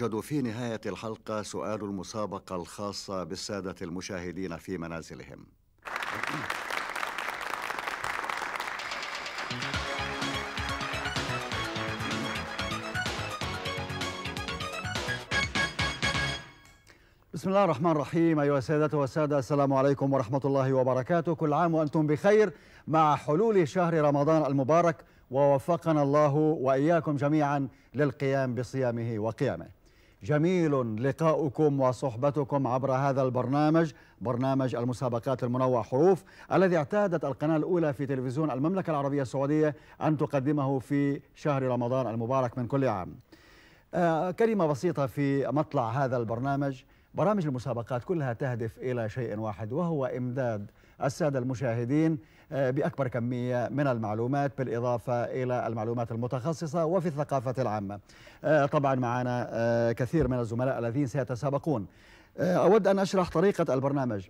يوجد في نهاية الحلقة سؤال المسابقة الخاصة بالسادة المشاهدين في منازلهم بسم الله الرحمن الرحيم أيها السادة والسادة السلام عليكم ورحمة الله وبركاته كل عام وأنتم بخير مع حلول شهر رمضان المبارك ووفقنا الله وإياكم جميعا للقيام بصيامه وقيامه جميل لقاؤكم وصحبتكم عبر هذا البرنامج برنامج المسابقات المنوع حروف الذي اعتادت القناة الأولى في تلفزيون المملكة العربية السعودية أن تقدمه في شهر رمضان المبارك من كل عام آه، كلمة بسيطة في مطلع هذا البرنامج برامج المسابقات كلها تهدف إلى شيء واحد وهو إمداد السادة المشاهدين آه، بأكبر كمية من المعلومات بالإضافة إلى المعلومات المتخصصة وفي الثقافة العامة آه، طبعا معنا آه، كثير من الزملاء الذين سيتسابقون أود أن أشرح طريقة البرنامج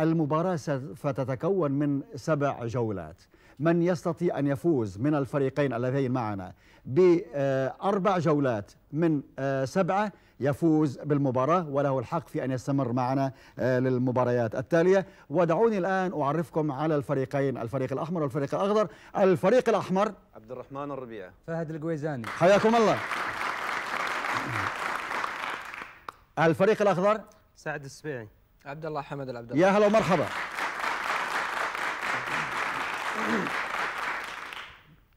المباراة ستتكون من سبع جولات من يستطيع أن يفوز من الفريقين اللذين معنا بأربع جولات من سبعة يفوز بالمباراة وله الحق في أن يستمر معنا آه، للمباريات التالية ودعوني الآن أعرفكم على الفريقين الفريق الأحمر والفريق الأخضر الفريق الأحمر عبد الرحمن الربيع فهد القويزاني حياكم الله الفريق الأخضر سعد السبيعي عبد الله حمد العبد الله يا هلا ومرحبا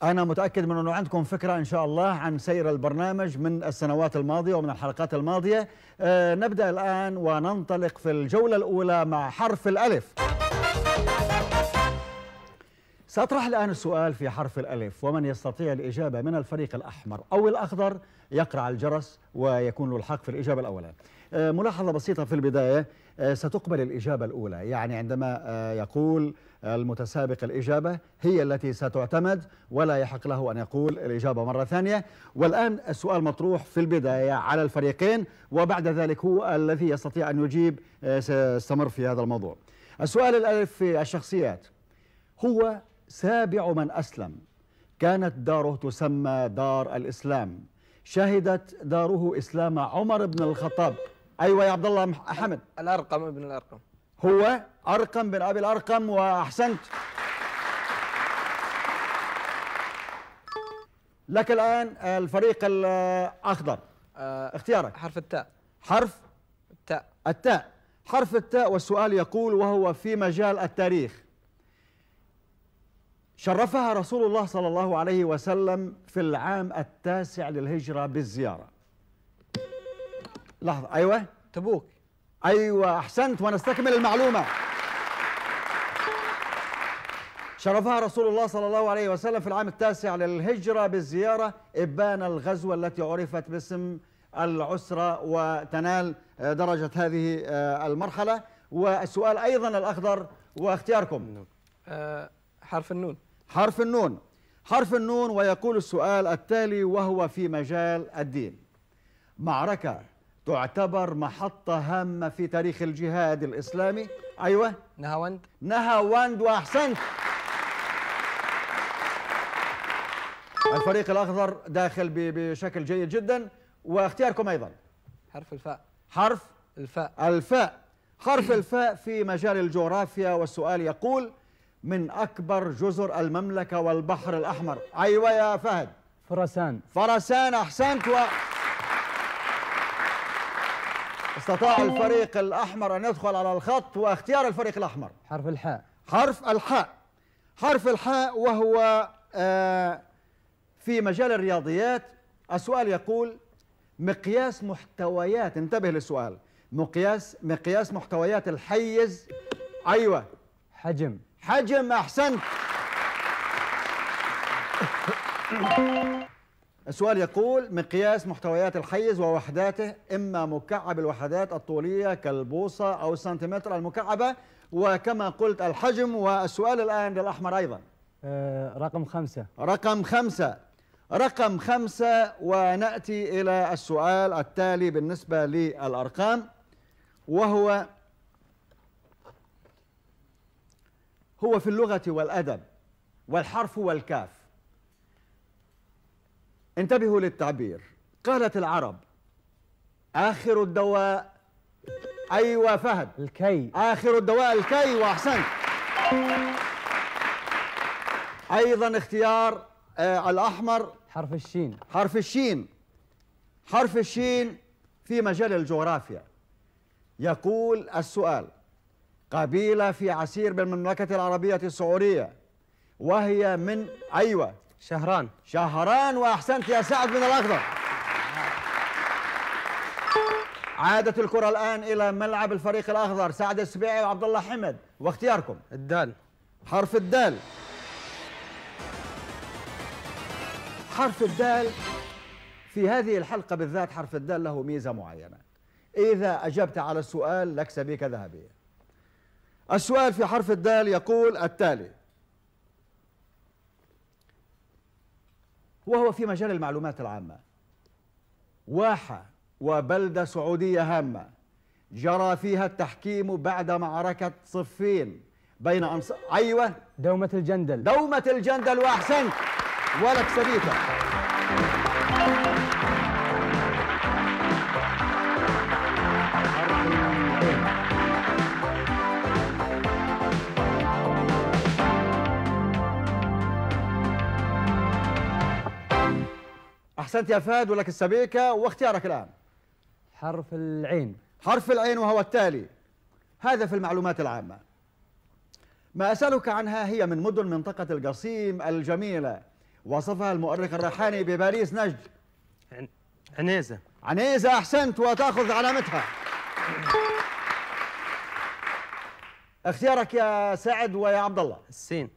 أنا متأكد من أنه عندكم فكرة إن شاء الله عن سير البرنامج من السنوات الماضية ومن الحلقات الماضية أه نبدأ الآن وننطلق في الجولة الأولى مع حرف الألف سأطرح الآن السؤال في حرف الألف ومن يستطيع الإجابة من الفريق الأحمر أو الأخضر يقرع الجرس ويكون له الحق في الإجابة الأولى أه ملاحظة بسيطة في البداية آه، ستقبل الإجابة الأولى يعني عندما آه، يقول المتسابق الإجابة هي التي ستعتمد ولا يحق له أن يقول الإجابة مرة ثانية والآن السؤال مطروح في البداية على الفريقين وبعد ذلك هو الذي يستطيع أن يجيب آه، سيستمر في هذا الموضوع السؤال الألف في الشخصيات هو سابع من أسلم كانت داره تسمى دار الإسلام شهدت داره إسلام عمر بن الخطاب ايوه يا عبد الله حمد الارقم ابن الارقم هو ارقم بن ابي الارقم واحسنت لك الان الفريق الاخضر آه، اختيارك حرف التاء حرف التاء التاء حرف التاء والسؤال يقول وهو في مجال التاريخ شرفها رسول الله صلى الله عليه وسلم في العام التاسع للهجرة بالزيارة لحظة أيوة تبوك ايوه احسنت ونستكمل المعلومه شرفها رسول الله صلى الله عليه وسلم في العام التاسع للهجرة بالزيارة إبان الغزوة التي عرفت باسم العسرة وتنال درجة هذه آه، المرحلة والسؤال أيضا الأخضر واختياركم نعم. آه، حرف النون حرف النون حرف النون ويقول السؤال التالي وهو في مجال الدين معركة تعتبر محطة هامة في تاريخ الجهاد الإسلامي أيوة نهاوند نهاوند وأحسنت الفريق الأخضر داخل بشكل جيد جدا واختياركم أيضا حرف الفاء حرف الفاء الفاء حرف الفاء في مجال الجغرافيا والسؤال يقول من أكبر جزر المملكة والبحر الأحمر أيوة يا فهد فرسان فرسان أحسنت و... استطاع الفريق الأحمر أن يدخل على الخط واختيار الفريق الأحمر حرف الحاء حرف الحاء حرف الحاء وهو آه، في مجال الرياضيات السؤال يقول مقياس محتويات انتبه للسؤال مقياس مقياس محتويات الحيز أيوة حجم حجم أحسنت السؤال يقول مقياس محتويات الحيز ووحداته إما مكعب الوحدات الطولية كالبوصة أو السنتيمتر المكعبة وكما قلت الحجم والسؤال الآن للأحمر أيضا آه، رقم خمسة رقم خمسة رقم خمسة ونأتي إلى السؤال التالي بالنسبة للأرقام وهو هو في اللغة والأدب والحرف والكاف انتبهوا للتعبير قالت العرب آخر الدواء أيوة فهد الكي آخر الدواء الكي وأحسنت أيضا اختيار آه الأحمر حرف الشين حرف الشين حرف الشين في مجال الجغرافيا يقول السؤال قبيلة في عسير بالمملكة العربية السعودية وهي من أيوة شهران شهران واحسنت يا سعد من الاخضر عادت الكرة الآن إلى ملعب الفريق الأخضر سعد السبيعي وعبد الله حمد واختياركم الدال حرف الدال حرف الدال في هذه الحلقة بالذات حرف الدال له ميزة معينة إذا أجبت على السؤال لك سبيكة ذهبية السؤال في حرف الدال يقول التالي وهو في مجال المعلومات العامة واحة وبلدة سعودية هامة جرى فيها التحكيم بعد معركة صفين بين أنصار أيوة دومة الجندل دومة الجندل وأحسنت ولك سبيتك أحسنت يا فهد ولك السبيكة واختيارك الآن حرف العين حرف العين وهو التالي هذا في المعلومات العامة ما أسألك عنها هي من مدن منطقة القصيم الجميلة وصفها المؤرخ الريحاني بباريس نجد عنيزة عنيزة أحسنت وتأخذ علامتها اختيارك يا سعد ويا عبد الله السين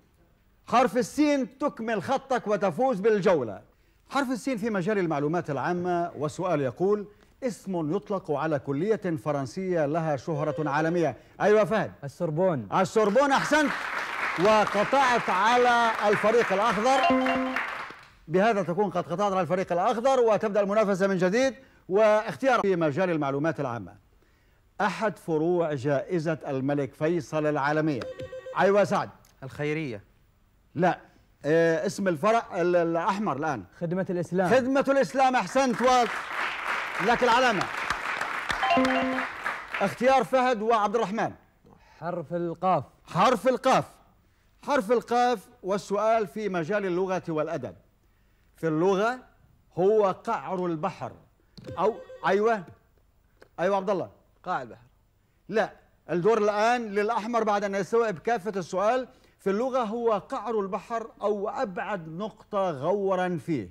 حرف السين تكمل خطك وتفوز بالجولة حرف السين في مجال المعلومات العامة والسؤال يقول اسم يطلق على كلية فرنسية لها شهرة عالمية أيوة فهد السربون السربون أحسنت وقطعت على الفريق الأخضر بهذا تكون قد قطعت على الفريق الأخضر وتبدأ المنافسة من جديد واختيار في مجال المعلومات العامة أحد فروع جائزة الملك فيصل العالمية أيوة سعد الخيرية لا آه، اسم الفرع الاحمر الان خدمه الاسلام خدمه الاسلام احسنت و لك العلامه اختيار فهد وعبد الرحمن حرف القاف حرف القاف حرف القاف والسؤال في مجال اللغه والادب في اللغه هو قعر البحر او ايوه ايوه عبد الله قاع البحر لا الدور الان للاحمر بعد ان يستوعب كافه السؤال في اللغة هو قعر البحر أو أبعد نقطة غورا فيه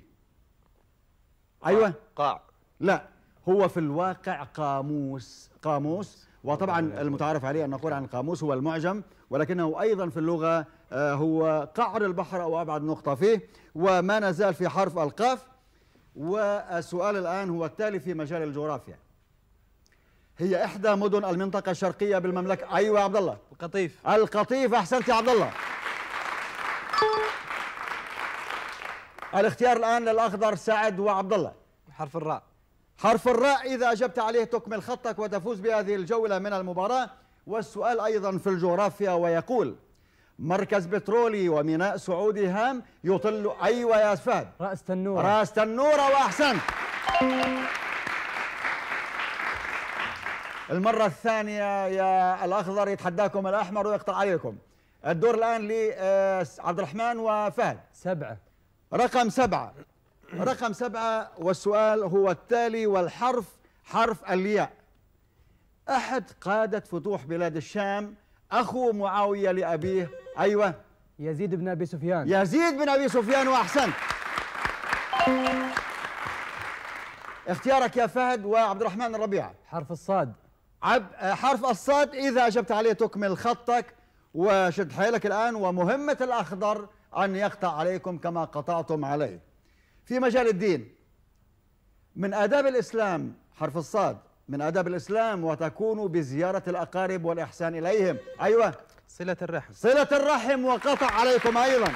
أيوة قاع لا هو في الواقع قاموس قاموس وطبعا المتعارف عليه أن نقول عن القاموس هو المعجم ولكنه أيضا في اللغة آه، هو قعر البحر أو أبعد نقطة فيه وما نزال في حرف القاف والسؤال الآن هو التالي في مجال الجغرافيا هي إحدى مدن المنطقة الشرقية بالمملكة أيوة يا عبد الله القطيف القطيف أحسنت يا عبد الله الاختيار الآن للأخضر سعد وعبد الله حرف الراء حرف الراء إذا أجبت عليه تكمل خطك وتفوز بهذه الجولة من المباراة والسؤال أيضا في الجغرافيا ويقول مركز بترولي وميناء سعودي هام يطل أيوة يا فهد رأس تنورة رأس تنورة وأحسنت المرة الثانية يا الأخضر يتحداكم الأحمر ويقطع عليكم الدور الآن لعبد آه، الرحمن وفهد سبعة رقم سبعة رقم سبعة والسؤال هو التالي والحرف حرف الياء أحد قادة فتوح بلاد الشام أخو معاوية لأبيه أيوة يزيد بن أبي سفيان يزيد بن أبي سفيان وأحسنت اختيارك يا فهد وعبد الرحمن الربيع حرف الصاد عب حرف الصاد إذا أجبت عليه تكمل خطك وشد حيلك الآن ومهمة الأخضر أن يقطع عليكم كما قطعتم عليه في مجال الدين من آداب الإسلام حرف الصاد من آداب الإسلام وتكون بزيارة الأقارب والإحسان إليهم أيوة صلة الرحم صلة الرحم وقطع عليكم أيضا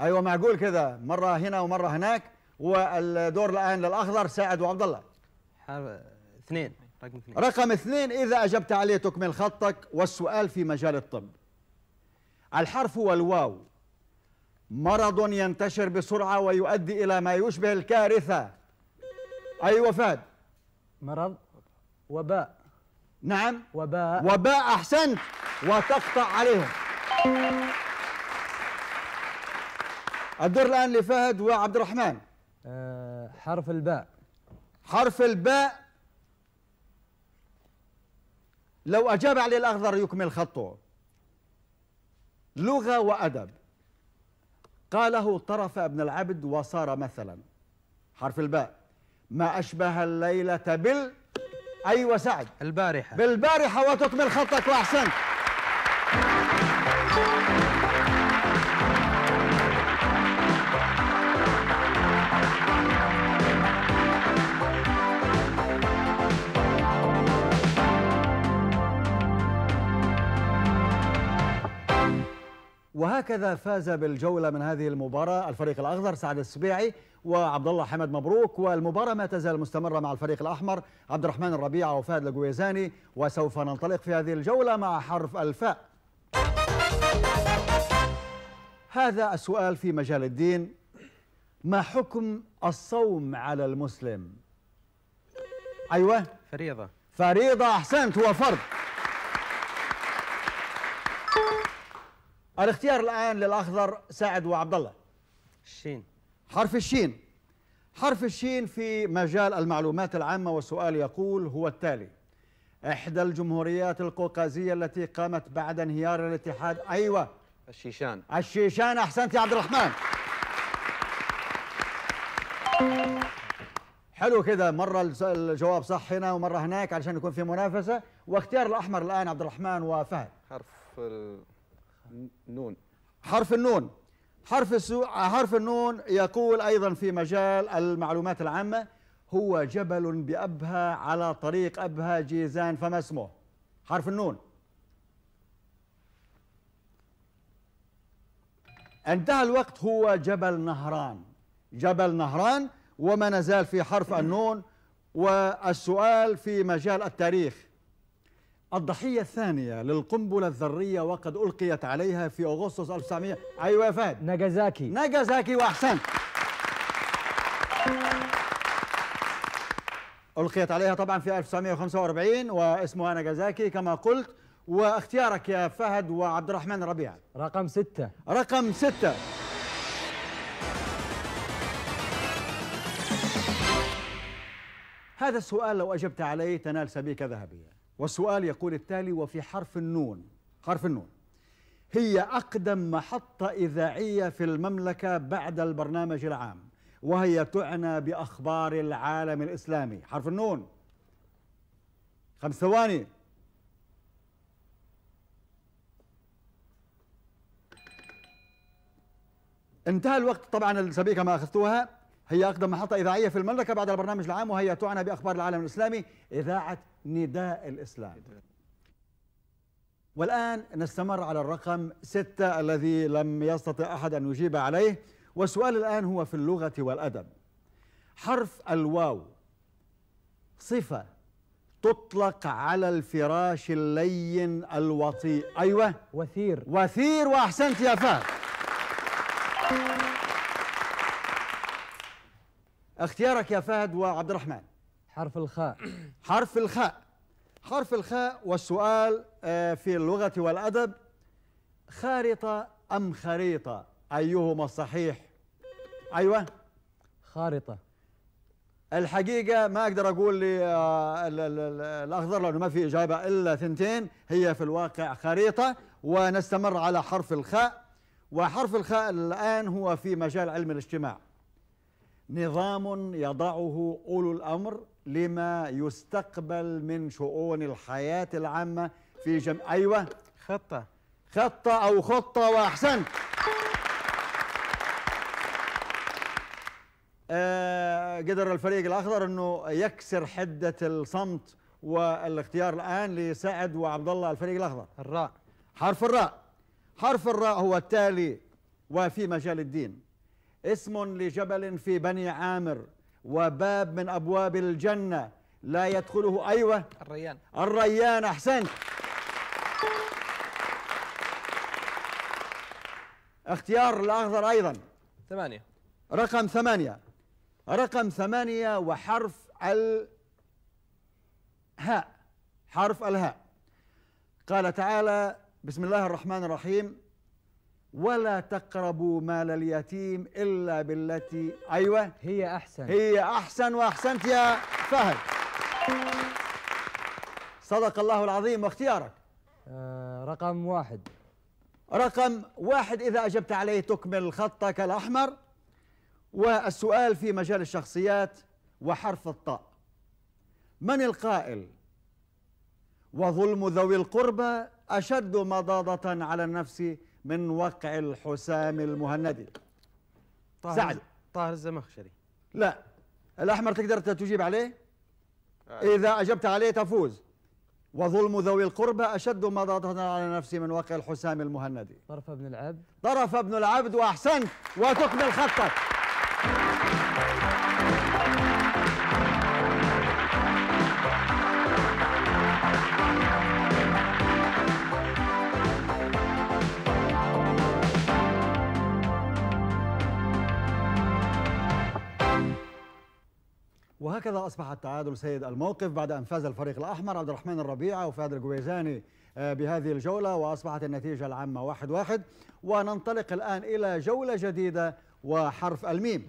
أيوة معقول كذا مرة هنا ومرة هناك والدور الان للاخضر سعد وعبد الله اثنين رقم اثنين رقم اثنين اذا اجبت عليه تكمل خطك والسؤال في مجال الطب الحرف هو الواو مرض ينتشر بسرعه ويؤدي الى ما يشبه الكارثه اي وفاد مرض وباء نعم وباء وباء احسنت وتقطع عليهم الدور الان لفهد وعبد الرحمن آه، حرف الباء حرف الباء لو أجاب عليه الأخضر يكمل خطه لغة وأدب قاله طرف ابن العبد وصار مثلا حرف الباء ما أشبه الليلة بال أيوة سعد البارحة بالبارحة وتكمل خطك وأحسنت هكذا فاز بالجولة من هذه المباراة الفريق الأخضر سعد السبيعي وعبد الله حمد مبروك والمباراة ما تزال مستمرة مع الفريق الأحمر عبد الرحمن الربيعة وفهد القويزاني وسوف ننطلق في هذه الجولة مع حرف الفاء هذا السؤال في مجال الدين ما حكم الصوم على المسلم أيوة فريضة فريضة أحسنت هو فرض الاختيار الآن للأخضر سعد وعبد الله الشين حرف الشين حرف الشين في مجال المعلومات العامة والسؤال يقول هو التالي إحدى الجمهوريات القوقازية التي قامت بعد انهيار الاتحاد أيوة الشيشان الشيشان أحسنت يا عبد الرحمن حلو كده مرة الجواب صح هنا ومرة هناك علشان يكون في منافسة واختيار الأحمر الآن عبد الرحمن وفهد حرف نون حرف النون حرف السو... حرف النون يقول أيضا في مجال المعلومات العامة هو جبل بأبها على طريق أبها جيزان فما اسمه حرف النون انتهى الوقت هو جبل نهران جبل نهران وما نزال في حرف النون والسؤال في مجال التاريخ الضحية الثانية للقنبلة الذرية وقد ألقيت عليها في أغسطس 1900 أيوة يا فهد ناجازاكي ناجازاكي وأحسنت ألقيت عليها طبعا في 1945 واسمها ناجازاكي كما قلت واختيارك يا فهد وعبد الرحمن ربيع رقم ستة رقم ستة هذا السؤال لو أجبت عليه تنال سبيكة ذهبية والسؤال يقول التالي وفي حرف النون حرف النون هي أقدم محطة إذاعية في المملكة بعد البرنامج العام وهي تعنى بأخبار العالم الإسلامي حرف النون خمس ثواني انتهى الوقت طبعا السبيكة ما أخذتوها هي أقدم محطة إذاعية في المملكة بعد البرنامج العام وهي تعنى بأخبار العالم الإسلامي إذاعة نداء الإسلام والآن نستمر على الرقم ستة الذي لم يستطع أحد أن يجيب عليه والسؤال الآن هو في اللغة والأدب حرف الواو صفة تطلق على الفراش اللين الوطيء أيوة وثير وثير وأحسنت يا فهد اختيارك يا فهد وعبد الرحمن حرف الخاء حرف الخاء حرف الخاء والسؤال آه، في اللغة والأدب خارطة أم خريطة أيهما الصحيح أيوة خارطة الحقيقة ما أقدر أقول آه، الأخضر لأنه ما في إجابة إلا ثنتين هي في الواقع خريطة ونستمر على حرف الخاء وحرف الخاء الآن هو في مجال علم الاجتماع نظام يضعه أولو الأمر لما يستقبل من شؤون الحياة العامة في جم... أيوة خطة خطة أو خطة وأحسنت آه قدر الفريق الأخضر أنه يكسر حدة الصمت والاختيار الآن لسعد وعبد الله الفريق الأخضر الراء حرف الراء حرف الراء هو التالي وفي مجال الدين اسم لجبل في بني عامر وباب من أبواب الجنة لا يدخله أيوة الريان الريان أحسنت اختيار الأخضر أيضا ثمانية رقم ثمانية رقم ثمانية وحرف الهاء حرف الهاء قال تعالى بسم الله الرحمن الرحيم ولا تقربوا مال اليتيم إلا بالتي أيوة هي أحسن هي أحسن وأحسنت يا فهد صدق الله العظيم واختيارك آه رقم واحد رقم واحد إذا أجبت عليه تكمل خطك الأحمر والسؤال في مجال الشخصيات وحرف الطاء من القائل وظلم ذوي القربى أشد مضاضة على النفس من وقع الحسام المهندي طاهر سعد طاهر الزمخشري لا الأحمر تقدر تجيب عليه آه. إذا أجبت عليه تفوز وظلم ذوي القربى أشد ما ضغطنا على نفسي من وقع الحسام المهندي طرف ابن العبد طرف ابن العبد وأحسنت وتكمل خطك هكذا أصبح التعادل سيد الموقف بعد أن فاز الفريق الأحمر عبد الرحمن الربيعة وفادر الجويزاني آه، بهذه الجولة وأصبحت النتيجة العامة واحد واحد وننطلق الآن إلى جولة جديدة وحرف الميم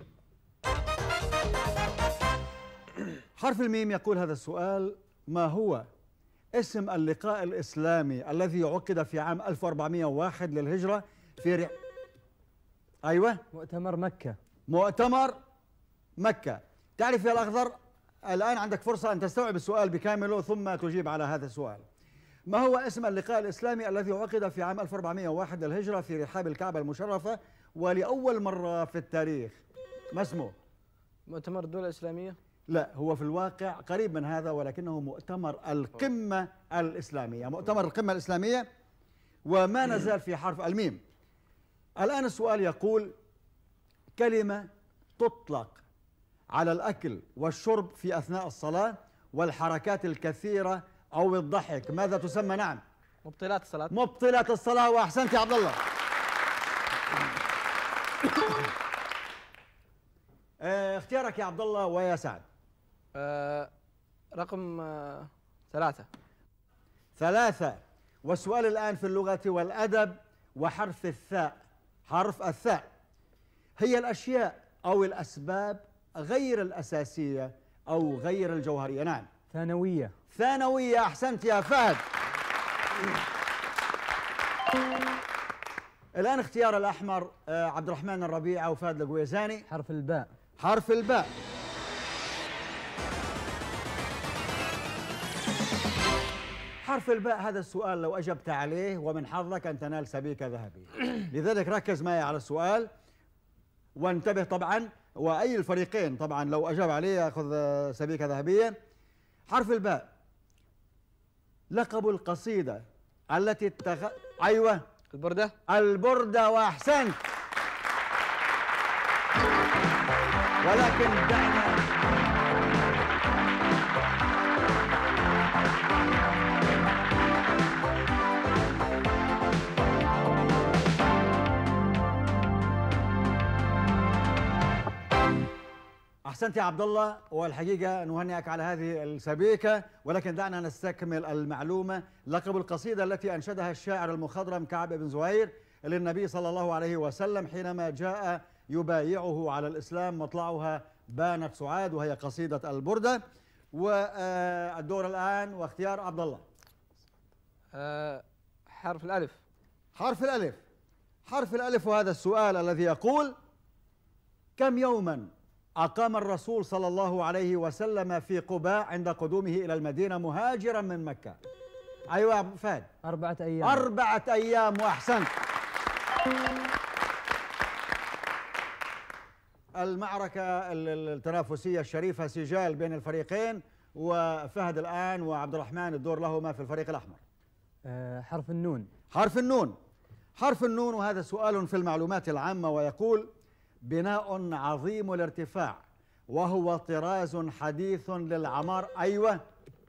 حرف الميم يقول هذا السؤال ما هو اسم اللقاء الإسلامي الذي عقد في عام 1401 للهجرة في ري... أيوة مؤتمر مكة مؤتمر مكة تعرف يا الأخضر الآن عندك فرصة أن تستوعب السؤال بكامله ثم تجيب على هذا السؤال ما هو اسم اللقاء الإسلامي الذي عقد في عام 1401 للهجرة في رحاب الكعبة المشرفة ولأول مرة في التاريخ ما اسمه؟ مؤتمر الدول الإسلامية؟ لا هو في الواقع قريب من هذا ولكنه مؤتمر القمة الإسلامية مؤتمر القمة الإسلامية وما نزال في حرف الميم الآن السؤال يقول كلمة تطلق على الأكل والشرب في أثناء الصلاة والحركات الكثيرة أو الضحك ماذا تسمى نعم مبطلات الصلاة مبطلات الصلاة وأحسنت يا عبد الله آه، اختيارك يا عبد الله ويا سعد آه، رقم آه، ثلاثة ثلاثة والسؤال الآن في اللغة والأدب وحرف الثاء حرف الثاء هي الأشياء أو الأسباب غير الأساسية أو غير الجوهرية نعم ثانوية ثانوية أحسنت يا فهد الآن اختيار الأحمر آه، عبد الرحمن الربيع أو فهد القويزاني حرف الباء حرف الباء حرف الباء هذا السؤال لو أجبت عليه ومن حظك أن تنال سبيكة ذهبي لذلك ركز معي على السؤال وانتبه طبعا واي الفريقين طبعا لو اجاب عليه ياخذ سبيكه ذهبيه حرف الباء لقب القصيده التي اتخ... ايوه البرده البرده واحسنت ولكن دعنا أحسنت يا عبد الله والحقيقة نهنئك على هذه السبيكة ولكن دعنا نستكمل المعلومة لقب القصيدة التي أنشدها الشاعر المخضرم كعب بن زهير للنبي صلى الله عليه وسلم حينما جاء يبايعه على الإسلام مطلعها بانت سعاد وهي قصيدة البردة والدور الآن واختيار عبد الله أه، حرف الألف حرف الألف حرف الألف وهذا السؤال الذي يقول كم يوماً أقام الرسول صلى الله عليه وسلم في قباء عند قدومه إلى المدينة مهاجرا من مكة أيوة يا فهد أربعة أيام أربعة أيام وأحسنت المعركة التنافسية الشريفة سجال بين الفريقين وفهد الآن وعبد الرحمن الدور لهما في الفريق الأحمر آه، حرف النون حرف النون حرف النون وهذا سؤال في المعلومات العامة ويقول بناء عظيم الارتفاع وهو طراز حديث للعمار أيوة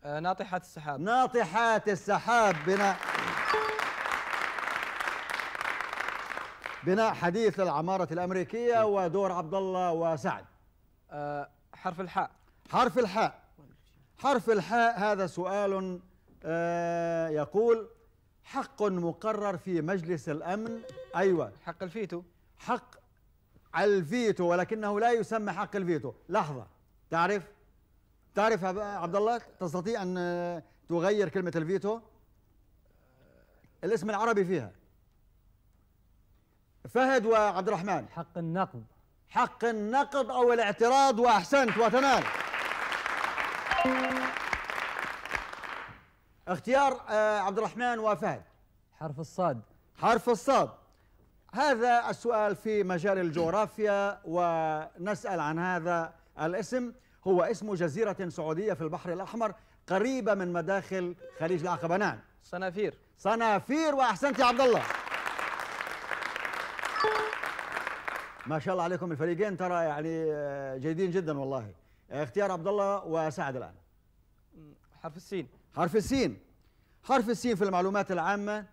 آه، ناطحات السحاب ناطحات السحاب بناء بناء حديث للعمارة الأمريكية ودور عبد الله وسعد آه، حرف الحاء حرف الحاء حرف الحاء هذا سؤال آه، يقول حق مقرر في مجلس الأمن أيوة حق الفيتو حق الفيتو ولكنه لا يسمى حق الفيتو لحظة تعرف تعرف يا عبد الله تستطيع أن تغير كلمة الفيتو الاسم العربي فيها فهد وعبد الرحمن حق النقد حق النقد أو الاعتراض وأحسنت وتنال اختيار آه، عبد الرحمن وفهد حرف الصاد حرف الصاد هذا السؤال في مجال الجغرافيا ونسأل عن هذا الاسم هو اسم جزيرة سعودية في البحر الأحمر قريبة من مداخل خليج العقبة نعم صنافير صنافير وأحسنت يا عبد الله ما شاء الله عليكم الفريقين ترى يعني جيدين جدا والله اختيار عبد الله وسعد الآن حرف السين حرف السين حرف السين في المعلومات العامة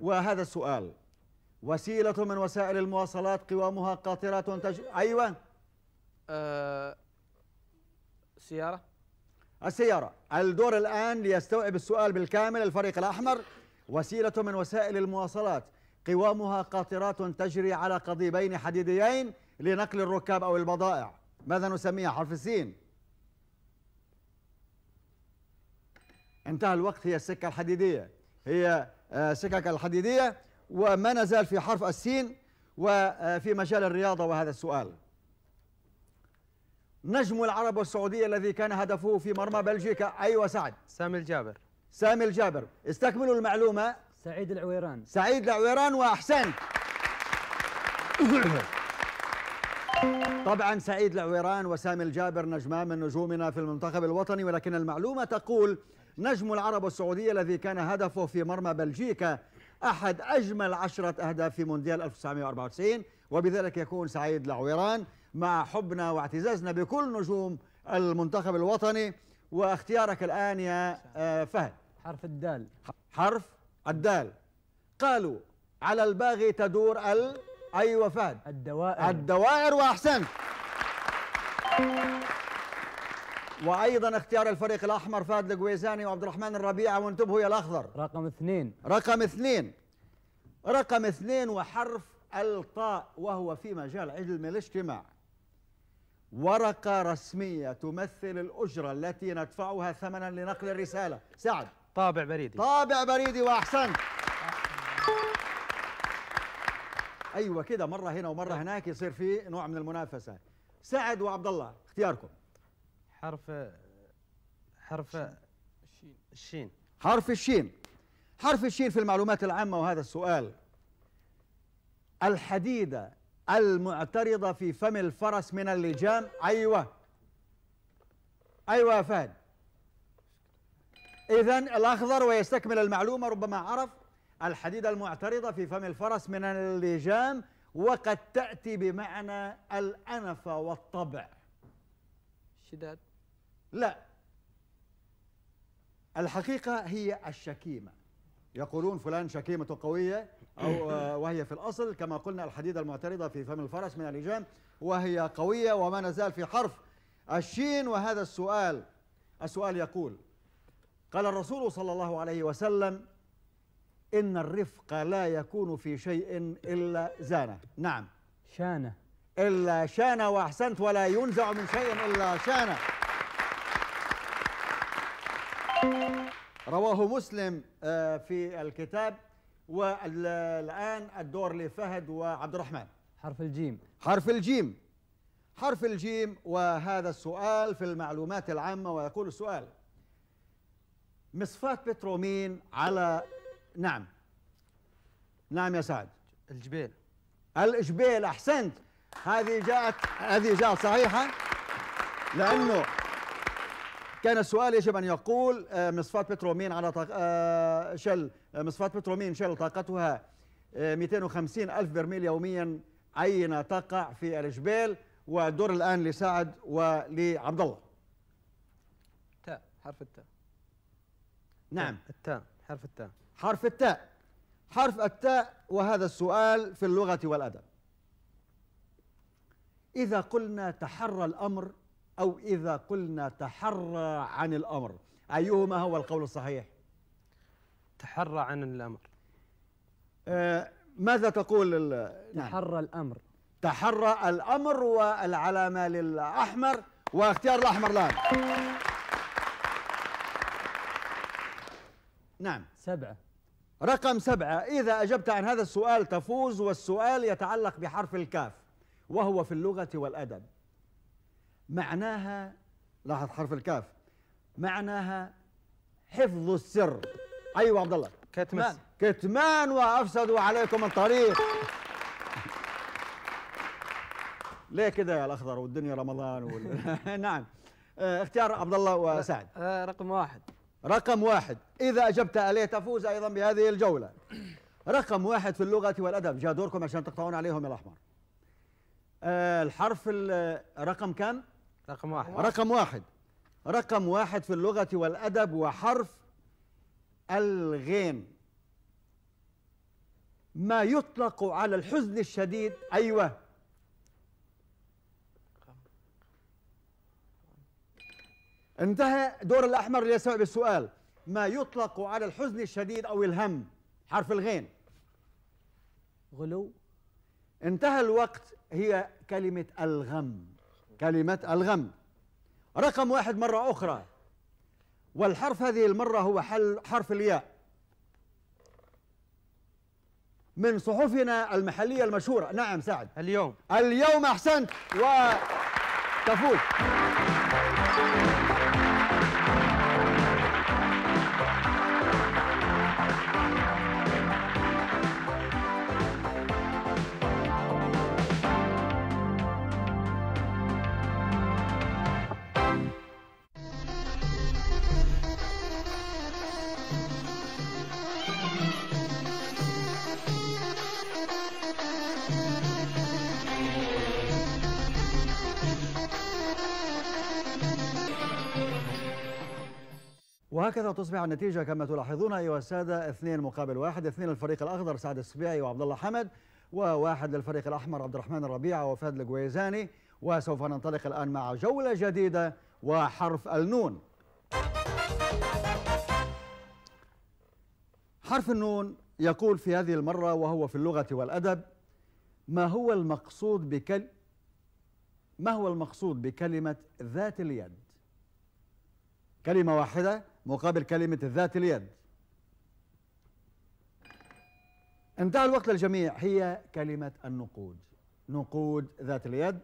وهذا السؤال وسيلة من وسائل المواصلات قوامها قاطرة تج... أيوة أه... سيارة السيارة الدور الآن ليستوعب السؤال بالكامل الفريق الأحمر وسيلة من وسائل المواصلات قوامها قاطرات تجري على قضيبين حديديين لنقل الركاب أو البضائع ماذا نسميها حرف السين انتهى الوقت هي السكة الحديدية هي أه، سكك الحديدية وما نزال في حرف السين وفي مجال الرياضة وهذا السؤال نجم العرب والسعودية الذي كان هدفه في مرمى بلجيكا أيوة سعد سامي الجابر سامي الجابر استكملوا المعلومة سعيد العويران سعيد العويران وأحسن طبعا سعيد العويران وسامي الجابر نجما من نجومنا في المنتخب الوطني ولكن المعلومة تقول نجم العرب والسعودية الذي كان هدفه في مرمى بلجيكا أحد أجمل عشرة أهداف في مونديال 1994 وبذلك يكون سعيد العويران مع حبنا واعتزازنا بكل نجوم المنتخب الوطني واختيارك الآن يا آه، فهد حرف الدال حرف الدال قالوا على الباغي تدور ال أيوة فهد الدوائر الدوائر وأحسنت وايضا اختيار الفريق الاحمر فهد القويزاني وعبد الرحمن الربيعه وانتبهوا يا الاخضر رقم اثنين رقم اثنين رقم اثنين وحرف الطاء وهو في مجال علم الاجتماع ورقة رسمية تمثل الأجرة التي ندفعها ثمنا لنقل الرسالة سعد طابع بريدي طابع بريدي وأحسنت أيوة كده مرة هنا ومرة هناك يصير في نوع من المنافسة سعد وعبد الله اختياركم حرف حرف الشين حرف الشين حرف الشين في المعلومات العامة وهذا السؤال الحديدة المعترضة في فم الفرس من اللجام أيوة أيوة يا فهد إذا الأخضر ويستكمل المعلومة ربما عرف الحديدة المعترضة في فم الفرس من اللجام وقد تأتي بمعنى الأنف والطبع شداد لا الحقيقة هي الشكيمة يقولون فلان شكيمة قوية أو آه، وهي في الأصل كما قلنا الحديدة المعترضة في فم الفرس من اللجام وهي قوية وما نزال في حرف الشين وهذا السؤال السؤال يقول قال الرسول صلى الله عليه وسلم إن الرفق لا يكون في شيء إلا زانه نعم شانه إلا شانه وأحسنت ولا ينزع من شيء إلا شانه رواه مسلم آه، في الكتاب والآن الدور لفهد وعبد الرحمن حرف الجيم حرف الجيم حرف الجيم وهذا السؤال في المعلومات العامة ويقول السؤال مصفات بترومين على نعم نعم يا سعد الجبيل الجبيل أحسنت هذه جاءت هذه جاءت صحيحة لأنه كان السؤال يجب أن يقول آه، مصفاة بترومين على طاق... آه، شل آه، مصفاة بترومين شل طاقتها 250 ألف برميل يوميا عينة تقع في الجبال والدور الآن لسعد ولعبد الله تاء حرف التاء نعم التاء حرف التاء حرف التاء حرف التاء وهذا السؤال في اللغة والأدب إذا قلنا تحرى الأمر أو إذا قلنا تحرى عن الأمر أيهما هو القول الصحيح تحرى عن الأمر آه ماذا تقول نعم. تحرى نعم. الأمر تحرى الأمر والعلامة للأحمر واختيار الأحمر الآن نعم سبعة رقم سبعة إذا أجبت عن هذا السؤال تفوز والسؤال يتعلق بحرف الكاف وهو في اللغة والأدب معناها لاحظ حرف الكاف معناها حفظ السر ايوه عبد الله كتمان كتمان وافسدوا عليكم الطريق ليه كده يا الاخضر والدنيا رمضان وال... نعم آه، اختيار عبد الله وسعد آه، رقم واحد رقم واحد إذا أجبت عليه تفوز أيضا بهذه الجولة رقم واحد في اللغة والأدب جاء دوركم عشان تقطعون عليهم يا الأحمر آه، الحرف رقم كم؟ رقم واحد رقم واحد رقم واحد في اللغة والأدب وحرف الغين ما يطلق على الحزن الشديد أيوه انتهى دور الأحمر ليسمع بالسؤال ما يطلق على الحزن الشديد أو الهم حرف الغين غلو انتهى الوقت هي كلمة الغم كلمة الغم رقم واحد مرة أخرى والحرف هذه المرة هو حل حرف الياء من صحفنا المحلية المشهورة نعم سعد اليوم اليوم أحسنت وتفوز وهكذا تصبح النتيجة كما تلاحظون أيها السادة اثنين مقابل واحد اثنين للفريق الأخضر سعد السبيعي وعبد الله حمد وواحد للفريق الأحمر عبد الرحمن الربيع وفهد الجويزاني وسوف ننطلق الآن مع جولة جديدة وحرف النون حرف النون يقول في هذه المرة وهو في اللغة والأدب ما هو المقصود بكل ما هو المقصود بكلمة ذات اليد كلمة واحدة مقابل كلمة ذات اليد انتهى الوقت للجميع هي كلمة النقود نقود ذات اليد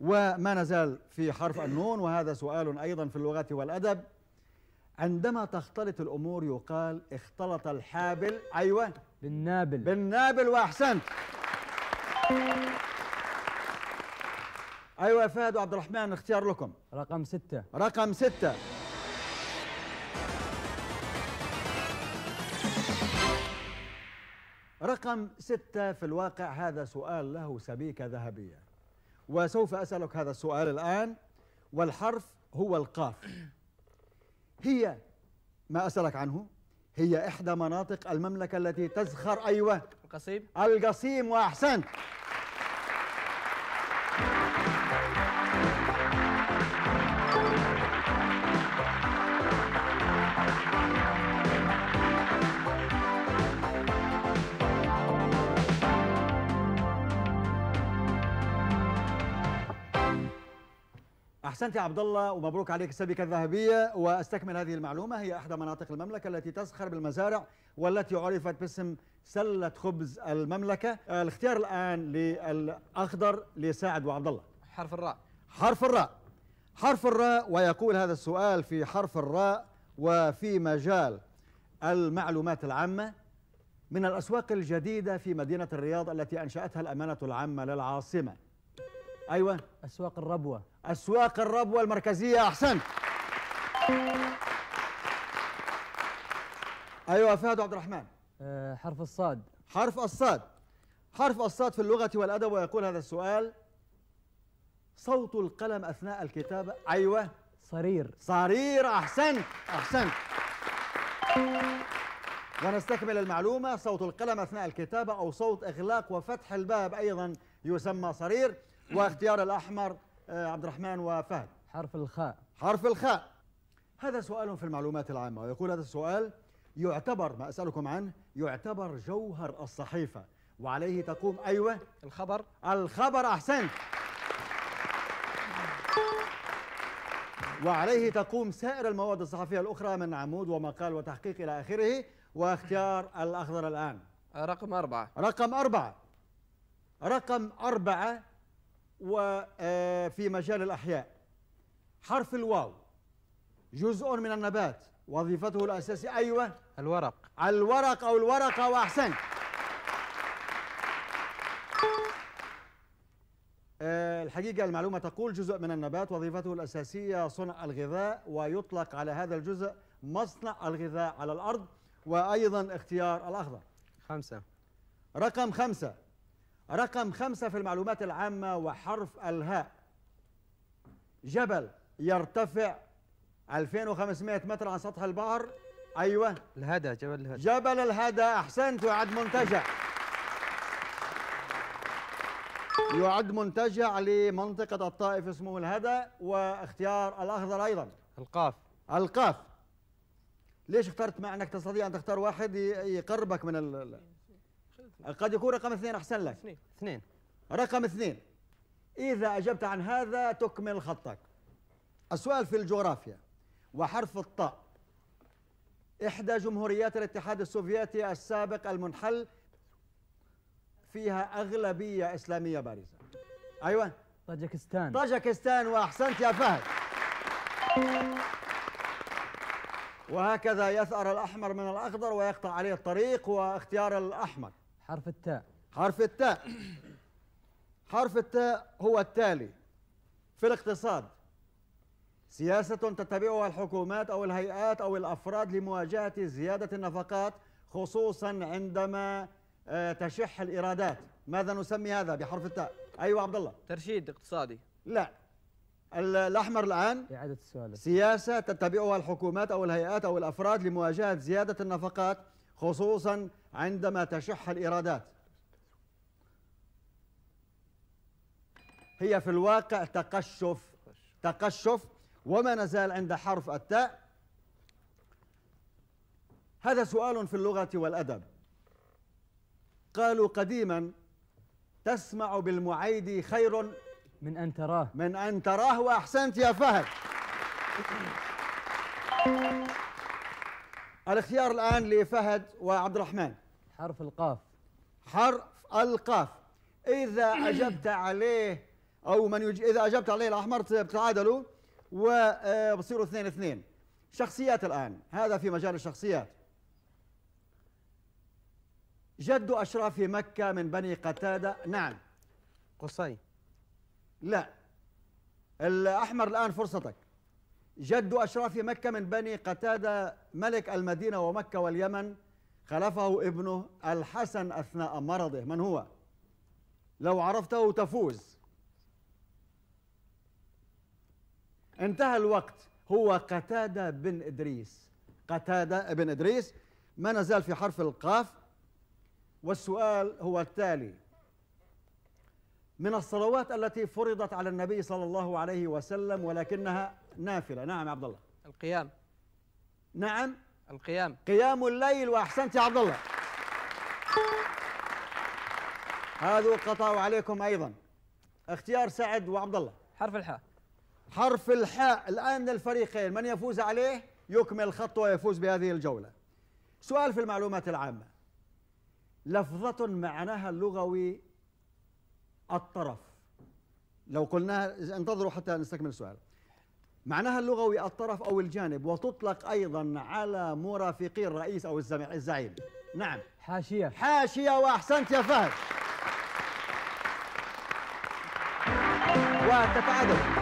وما نزال في حرف النون وهذا سؤال أيضا في اللغة والأدب عندما تختلط الأمور يقال اختلط الحابل أيوة بالنابل بالنابل وأحسنت أيوة فهد وعبد الرحمن اختيار لكم رقم ستة رقم ستة رقم ستة في الواقع هذا سؤال له سبيكة ذهبية وسوف أسألك هذا السؤال الآن والحرف هو القاف هي ما أسألك عنه هي إحدى مناطق المملكة التي تزخر أيوة القصيم القصيم وأحسنت أحسنت يا عبد الله ومبروك عليك السبكة الذهبية وأستكمل هذه المعلومة هي إحدى مناطق المملكة التي تزخر بالمزارع والتي عرفت باسم سلة خبز المملكة الاختيار الآن للأخضر لساعد وعبد الله حرف الراء حرف الراء حرف الراء ويقول هذا السؤال في حرف الراء وفي مجال المعلومات العامة من الأسواق الجديدة في مدينة الرياض التي أنشأتها الأمانة العامة للعاصمة ايوه اسواق الربوه اسواق الربوه المركزيه احسنت ايوه فهد عبد الرحمن أه حرف الصاد حرف الصاد حرف الصاد في اللغه والادب ويقول هذا السؤال صوت القلم اثناء الكتابه ايوه صرير صرير احسنت احسنت ونستكمل المعلومه صوت القلم اثناء الكتابه او صوت اغلاق وفتح الباب ايضا يسمى صرير واختيار الأحمر آه، عبد الرحمن وفهد حرف الخاء حرف الخاء هذا سؤال في المعلومات العامة ويقول هذا السؤال يعتبر ما أسألكم عنه يعتبر جوهر الصحيفة وعليه تقوم أيوة الخبر الخبر أحسنت وعليه تقوم سائر المواد الصحفية الأخرى من عمود ومقال وتحقيق إلى آخره واختيار الأخضر الآن رقم أربعة رقم أربعة رقم أربعة وفي آه، مجال الأحياء حرف الواو جزء من النبات وظيفته الأساسية أيوة الورق الورق أو الورقة وأحسنت آه، الحقيقة المعلومة تقول جزء من النبات وظيفته الأساسية صنع الغذاء ويطلق على هذا الجزء مصنع الغذاء على الأرض وأيضا اختيار الأخضر خمسة رقم خمسة رقم خمسة في المعلومات العامة وحرف الهاء جبل يرتفع 2500 متر عن سطح البحر أيوة الهدى جبل الهدى جبل الهدى أحسنت يعد منتجع يعد منتجع لمنطقة الطائف اسمه الهدى واختيار الأخضر أيضا القاف القاف ليش اخترت مع أنك تستطيع أن تختار واحد يقربك من ال قد يكون رقم اثنين أحسن لك اثنين اثنين رقم اثنين إذا أجبت عن هذا تكمل خطك السؤال في الجغرافيا وحرف الطاء إحدى جمهوريات الاتحاد السوفيتي السابق المنحل فيها أغلبية إسلامية بارزة أيوة طاجكستان طاجكستان وأحسنت يا فهد وهكذا يثأر الأحمر من الأخضر ويقطع عليه الطريق واختيار الأحمر حرف التاء حرف التاء حرف التاء هو التالي في الاقتصاد سياسة تتبعها الحكومات أو الهيئات أو الأفراد لمواجهة زيادة النفقات خصوصا عندما آه، تشح الإيرادات ماذا نسمي هذا بحرف التاء أيوة عبد الله ترشيد اقتصادي لا الأحمر الآن إعادة السؤال سياسة تتبعها الحكومات أو الهيئات أو الأفراد لمواجهة زيادة النفقات خصوصا عندما تشح الإيرادات هي في الواقع تقشف تقشف وما نزال عند حرف التاء هذا سؤال في اللغة والأدب قالوا قديما تسمع بالمعيد خير من أن تراه من أن تراه وأحسنت يا فهد الاختيار الآن لفهد وعبد الرحمن حرف القاف حرف القاف إذا أجبت عليه أو من يج... إذا أجبت عليه الأحمر بتعادلوا وبصيروا آه، اثنين اثنين شخصيات الآن هذا في مجال الشخصيات جد أشراف مكة من بني قتادة نعم قصي لا الأحمر الآن فرصتك جد أشراف مكة من بني قتادة ملك المدينة ومكة واليمن خلفه ابنه الحسن أثناء مرضه من هو؟ لو عرفته تفوز انتهى الوقت هو قتادة بن إدريس قتادة بن إدريس ما نزال في حرف القاف والسؤال هو التالي من الصلوات التي فرضت على النبي صلى الله عليه وسلم ولكنها نافلة نعم يا عبد الله القيام نعم القيام قيام الليل واحسنت يا عبد الله هذو قطعوا عليكم ايضا اختيار سعد وعبد الله حرف الحاء حرف الحاء الان الفريقين من يفوز عليه يكمل خط ويفوز بهذه الجوله سؤال في المعلومات العامه لفظه معناها اللغوي الطرف لو قلناها انتظروا حتى نستكمل السؤال معناها اللغوي الطرف أو الجانب وتطلق أيضا على مرافقي الرئيس أو الزعيم نعم حاشية حاشية وأحسنت يا فهد وتتعادل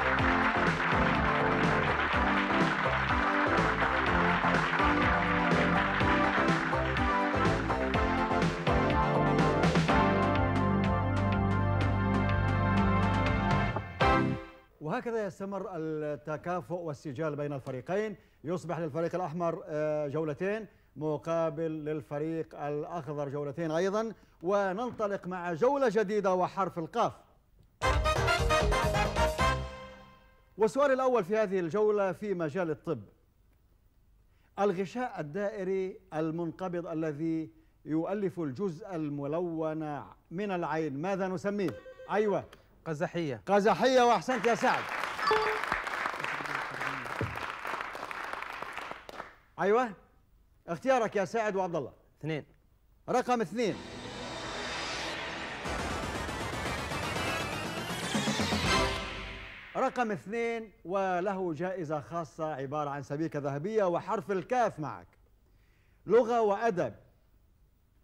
وهكذا يستمر التكافؤ والسجال بين الفريقين يصبح للفريق الأحمر آه، جولتين مقابل للفريق الأخضر جولتين أيضا وننطلق مع جولة جديدة وحرف القاف والسؤال الأول في هذه الجولة في مجال الطب الغشاء الدائري المنقبض الذي يؤلف الجزء الملون من العين ماذا نسميه؟ أيوة قزحيه قزحيه واحسنت يا سعد ايوه اختيارك يا سعد وعبد الله اثنين رقم اثنين رقم اثنين وله جائزة خاصة عبارة عن سبيكة ذهبية وحرف الكاف معك لغة وأدب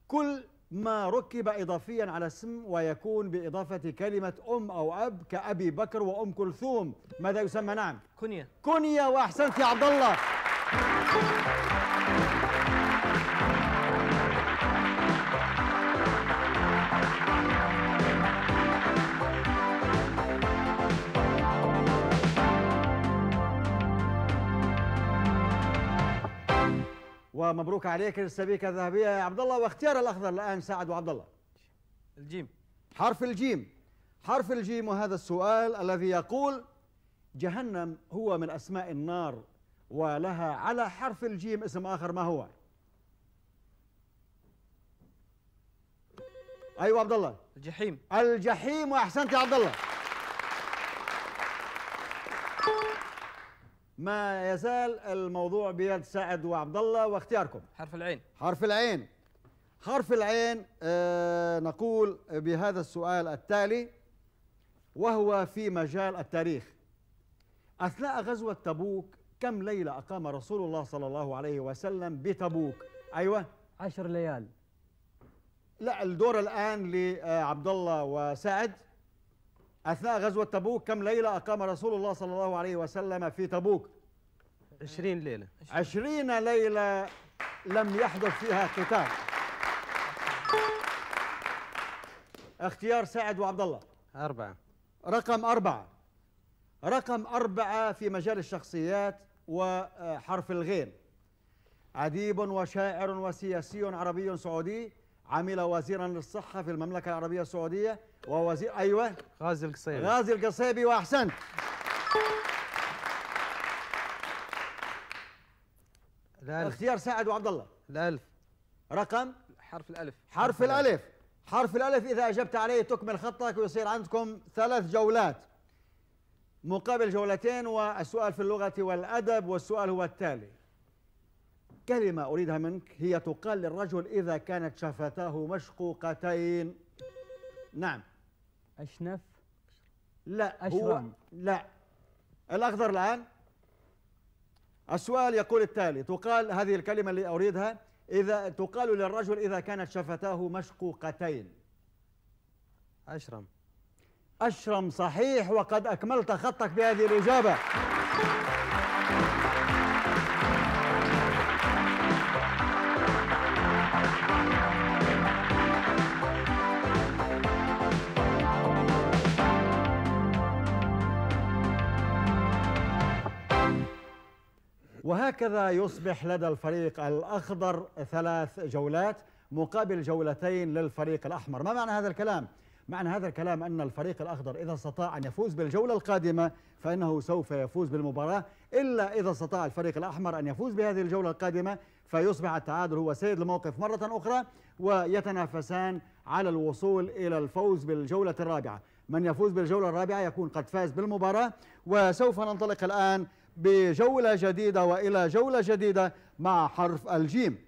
كل ما ركب إضافيا على اسم ويكون بإضافة كلمة أم أو أب كأبي بكر وأم كلثوم ماذا يسمى نعم كنية كنية وأحسنت يا عبد الله ومبروك عليك السبيكه الذهبيه يا عبد الله واختيار الاخضر الان سعد وعبد الله الجيم حرف الجيم حرف الجيم وهذا السؤال الذي يقول جهنم هو من اسماء النار ولها على حرف الجيم اسم اخر ما هو ايوه عبد الله الجحيم الجحيم واحسنت يا عبد الله ما يزال الموضوع بيد سعد وعبد الله واختياركم حرف العين حرف العين حرف العين آه نقول بهذا السؤال التالي وهو في مجال التاريخ أثناء غزوة تبوك كم ليلة أقام رسول الله صلى الله عليه وسلم بتبوك أيوة عشر ليال لا الدور الآن لعبد الله وسعد أثناء غزوة تبوك كم ليلة أقام رسول الله صلى الله عليه وسلم في تبوك عشرين ليلة عشرين ليلة لم يحدث فيها قتال اختيار سعد وعبد الله أربعة رقم أربعة رقم أربعة في مجال الشخصيات وحرف الغين أديب وشاعر وسياسي عربي سعودي عمل وزيرا للصحة في المملكة العربية السعودية ووزير أيوة غازي القصيبي غازي القصيبي وأحسنت الألف. اختيار سعد وعبد الله الألف رقم حرف الألف حرف الألف حرف الألف إذا أجبت عليه تكمل خطك ويصير عندكم ثلاث جولات مقابل جولتين والسؤال في اللغة والأدب والسؤال هو التالي كلمة أريدها منك هي تقال للرجل إذا كانت شفتاه مشقوقتين نعم أشنف لا أشرع لا الأخضر الآن السؤال يقول التالي تقال هذه الكلمة اللي أريدها إذا تقال للرجل إذا كانت شفتاه مشقوقتين أشرم أشرم صحيح وقد أكملت خطك بهذه الإجابة وهكذا يصبح لدى الفريق الأخضر ثلاث جولات مقابل جولتين للفريق الأحمر ما معنى هذا الكلام؟ معنى هذا الكلام أن الفريق الأخضر إذا استطاع أن يفوز بالجولة القادمة فإنه سوف يفوز بالمباراة إلا إذا استطاع الفريق الأحمر أن يفوز بهذه الجولة القادمة فيصبح التعادل هو سيد الموقف مرة أخرى ويتنافسان على الوصول إلى الفوز بالجولة الرابعة من يفوز بالجولة الرابعة يكون قد فاز بالمباراة وسوف ننطلق الآن بجولة جديدة وإلى جولة جديدة مع حرف الجيم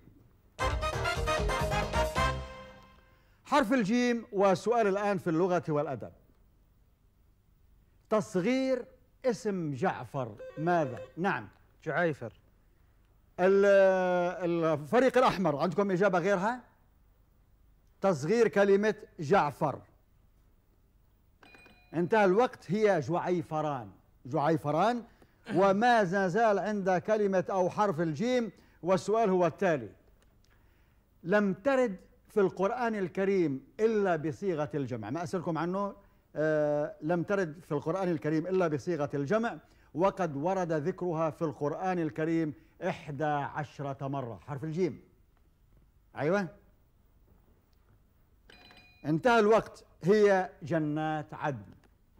حرف الجيم والسؤال الآن في اللغة والأدب تصغير اسم جعفر ماذا؟ نعم جعيفر الفريق الأحمر عندكم إجابة غيرها؟ تصغير كلمة جعفر انتهى الوقت هي جعيفران جعيفران وما زال عند كلمة أو حرف الجيم والسؤال هو التالي لم ترد في القرآن الكريم إلا بصيغة الجمع ما أسألكم عنه آه لم ترد في القرآن الكريم إلا بصيغة الجمع وقد ورد ذكرها في القرآن الكريم إحدى عشرة مرة حرف الجيم أيوة انتهى الوقت هي جنات عدن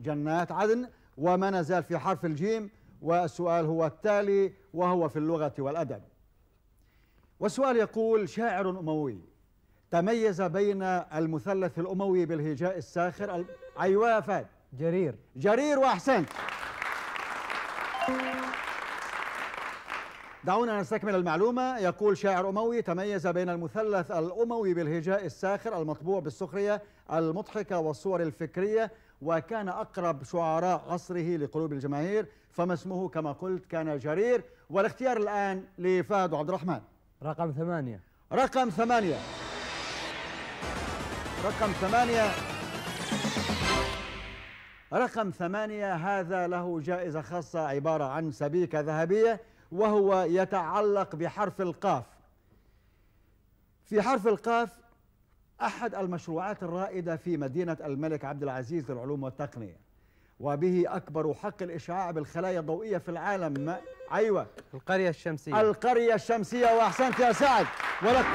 جنات عدن وما نزال في حرف الجيم والسؤال هو التالي وهو في اللغة والأدب والسؤال يقول شاعر أموي تميز بين المثلث الأموي بالهجاء الساخر أيوة فهد جرير جرير وأحسنت دعونا نستكمل المعلومة يقول شاعر أموي تميز بين المثلث الأموي بالهجاء الساخر المطبوع بالسخرية المضحكة والصور الفكرية وكان أقرب شعراء عصره لقلوب الجماهير فما اسمه كما قلت كان جرير والاختيار الآن لفهد عبد الرحمن رقم ثمانية رقم ثمانية رقم ثمانية رقم ثمانية هذا له جائزة خاصة عبارة عن سبيكة ذهبية وهو يتعلق بحرف القاف في حرف القاف أحد المشروعات الرائدة في مدينة الملك عبد العزيز للعلوم والتقنية وبه أكبر حق الإشعاع بالخلايا الضوئية في العالم ما... أيوة القرية الشمسية القرية الشمسية وأحسنت يا سعد ولك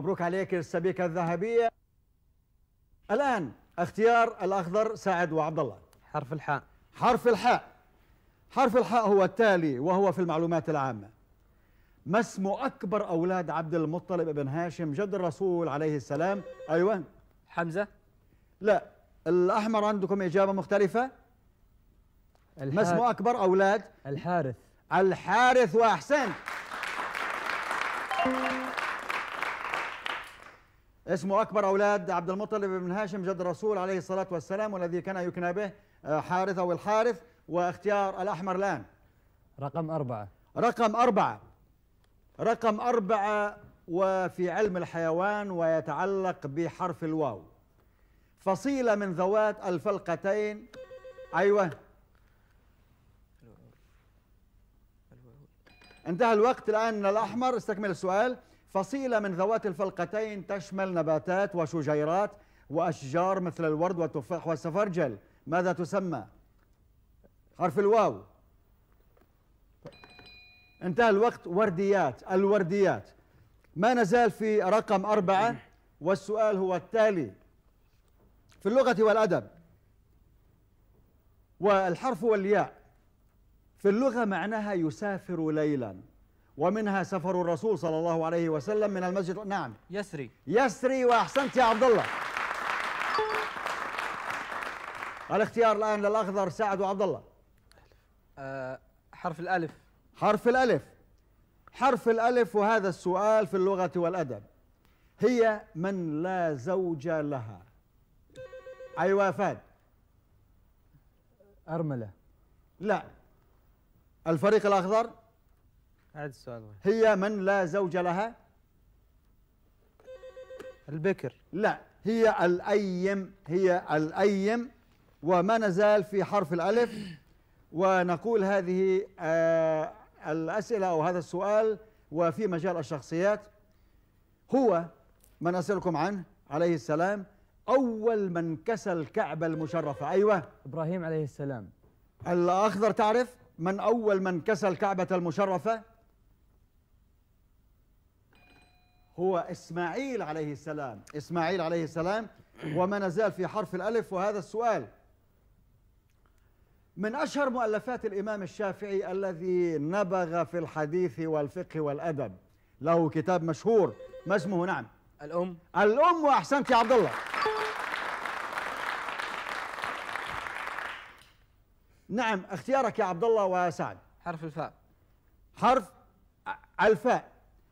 مبروك عليك السبيكة الذهبية الآن اختيار الأخضر سعد وعبد الله حرف الحاء حرف الحاء حرف الحاء هو التالي وهو في المعلومات العامة ما اسم أكبر أولاد عبد المطلب بن هاشم جد الرسول عليه السلام أيوة حمزة لا الأحمر عندكم إجابة مختلفة الحارث. ما اسم أكبر أولاد الحارث الحارث وأحسنت اسمه أكبر أولاد عبد المطلب بن هاشم جد الرسول عليه الصلاة والسلام والذي كان يكنى به آه، حارث أو الحارث واختيار الأحمر الآن رقم أربعة رقم أربعة رقم أربعة وفي علم الحيوان ويتعلق بحرف الواو فصيلة من ذوات الفلقتين أيوة انتهى الوقت الآن الأحمر استكمل السؤال فصيلة من ذوات الفلقتين تشمل نباتات وشجيرات وأشجار مثل الورد والتفاح والسفرجل ماذا تسمى؟ حرف الواو انتهى الوقت ورديات الورديات ما نزال في رقم أربعة والسؤال هو التالي في اللغة والأدب والحرف والياء في اللغة معناها يسافر ليلا ومنها سفر الرسول صلى الله عليه وسلم من المسجد نعم يسري يسري واحسنت يا عبد الله الاختيار الان للاخضر سعد وعبد الله آه، حرف الالف حرف الالف حرف الالف وهذا السؤال في اللغه والادب هي من لا زوج لها ايوه فهد ارمله لا الفريق الاخضر عاد السؤال وين هي من لا زوج لها البكر لا هي الأيم هي الأيم وما نزال في حرف الألف ونقول هذه آه الأسئلة أو هذا السؤال وفي مجال الشخصيات هو من أسألكم عنه عليه السلام أول من كسى الكعبة المشرفة أيوة إبراهيم عليه السلام الأخضر تعرف من أول من كسى الكعبة المشرفة هو إسماعيل عليه السلام إسماعيل عليه السلام وما نزال في حرف الألف وهذا السؤال من أشهر مؤلفات الإمام الشافعي الذي نبغ في الحديث والفقه والأدب له كتاب مشهور ما اسمه نعم الأم الأم وأحسنت يا عبد الله نعم اختيارك يا عبد الله وسعد حرف الفاء حرف الفاء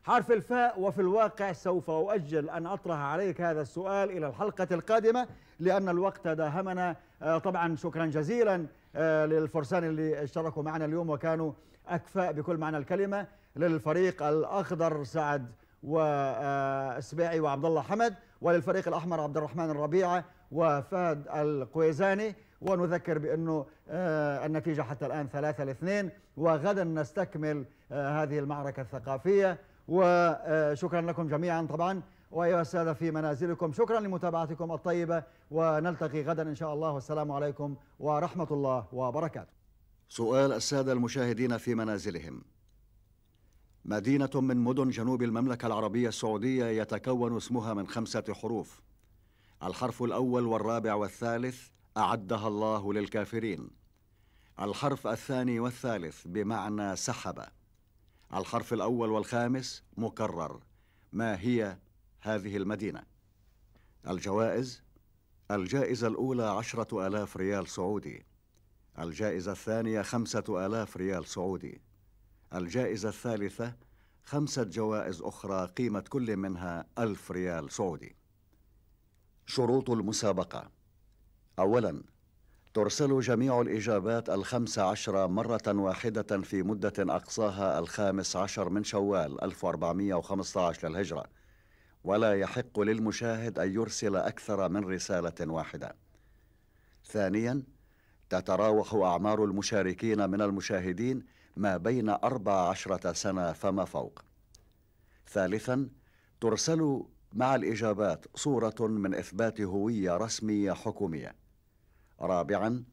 حرف الفاء وفي الواقع سوف أؤجل أن أطرح عليك هذا السؤال إلى الحلقة القادمة لأن الوقت داهمنا آه، طبعا شكرا جزيلا آه، للفرسان اللي اشتركوا معنا اليوم وكانوا أكفاء بكل معنى الكلمة للفريق الأخضر سعد وسبيعي آه، وعبد الله حمد وللفريق الأحمر عبد الرحمن الربيعة وفهد القويزاني ونذكر بأنه النتيجة حتى الآن ثلاثة لاثنين وغدا نستكمل هذه المعركة الثقافية وشكرا لكم جميعا طبعا وأيها السادة في منازلكم شكرا لمتابعتكم الطيبة ونلتقي غدا إن شاء الله والسلام عليكم ورحمة الله وبركاته سؤال السادة المشاهدين في منازلهم مدينة من مدن جنوب المملكة العربية السعودية يتكون اسمها من خمسة حروف الحرف الأول والرابع والثالث أعدها الله للكافرين الحرف الثاني والثالث بمعنى سحب الحرف الأول والخامس مكرر ما هي هذه المدينة الجوائز الجائزة الأولى عشرة ألاف ريال سعودي الجائزة الثانية خمسة ألاف ريال سعودي الجائزة الثالثة خمسة جوائز أخرى قيمة كل منها ألف ريال سعودي شروط المسابقة أولاً ترسل جميع الإجابات الخمس عشر مرة واحدة في مدة أقصاها الخامس عشر من شوال 1415 للهجرة ولا يحق للمشاهد أن يرسل أكثر من رسالة واحدة ثانياً تتراوح أعمار المشاركين من المشاهدين ما بين أربع عشرة سنة فما فوق ثالثاً ترسل مع الإجابات صورة من إثبات هوية رسمية حكومية رابعا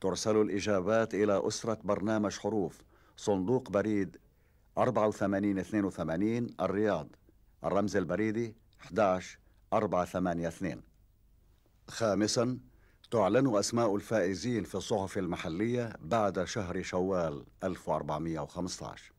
ترسل الإجابات إلى أسرة برنامج حروف صندوق بريد 8482 الرياض الرمز البريدي 11482 خامسا تعلن أسماء الفائزين في الصحف المحلية بعد شهر شوال 1415